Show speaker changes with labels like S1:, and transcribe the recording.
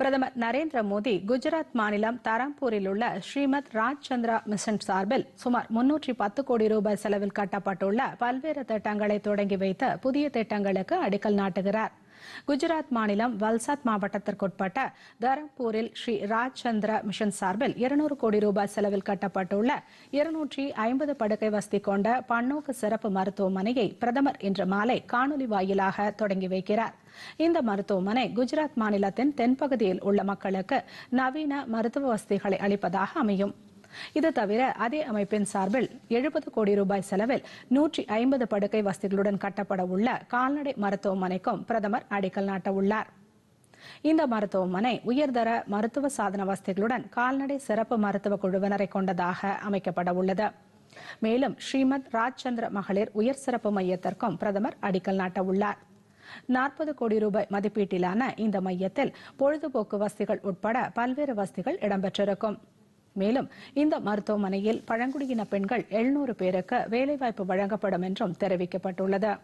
S1: பிரதமர் நரேந்திர மோடி குஜராத் மாநிலம் தாராம்பூரில் உள்ள ஸ்ரீமத் ராஜ்சந்திரா மிஷன் சார்பில் சுமார் முன்னூற்றி பத்து கோடி ரூபாய் செலவில் கட்டப்பட்டுள்ள பல்வேறு திட்டங்களை தொடங்கி வைத்து புதிய திட்டங்களுக்கு அடிக்கல் நாட்டுகிறார் குஜராத் மாநிலம் வல்சாத் மாவட்டத்திற்குட்பட்ட தரம்பூரில் ஸ்ரீ ராஜ்சந்திர மிஷன் சார்பில் இருநூறு கோடி ரூபாய் செலவில் கட்டப்பட்டுள்ள இருநூற்றி ஐம்பது படுக்கை வசதி கொண்ட பன்னோக்கு சிறப்பு மருத்துவமனையை பிரதமர் இன்று மாலை காணொலி வாயிலாக தொடங்கி வைக்கிறார் இந்த மருத்துவமனை குஜராத் மாநிலத்தின் தென்பகுதியில் உள்ள மக்களுக்கு நவீன மருத்துவ வசதிகளை அளிப்பதாக அமையும் இது தவிர அதே அமைப்பின் சார்பில் எழுபது கோடி ரூபாய் செலவில் நூற்றி ஐம்பது படுக்கை வசதிகளுடன் கட்டப்பட உள்ள கால்நடை மருத்துவமனைக்கும் பிரதமர் அடிக்கல் நாட்ட உள்ளார் இந்த மருத்துவமனை உயர்தர மருத்துவ சாதன வசதிகளுடன் கால்நடை சிறப்பு மருத்துவ குழுவினரை கொண்டதாக அமைக்கப்பட உள்ளது மேலும் ஸ்ரீமத் ராஜ்சந்திர மகளிர் உயர் சிறப்பு மையத்திற்கும் பிரதமர் அடிக்கல் நாட்ட உள்ளார் நாற்பது கோடி ரூபாய் மதிப்பீட்டிலான இந்த மையத்தில் பொழுதுபோக்கு வசதிகள் உட்பட பல்வேறு வசதிகள் இடம்பெற்றிருக்கும் மேலும் இந்த மருத்துவமனையில் பழங்குடியின பெண்கள் எழுநூறு பேருக்கு வேலைவாய்ப்பு வழங்கப்படும் என்றும் தெரிவிக்கப்பட்டுள்ளது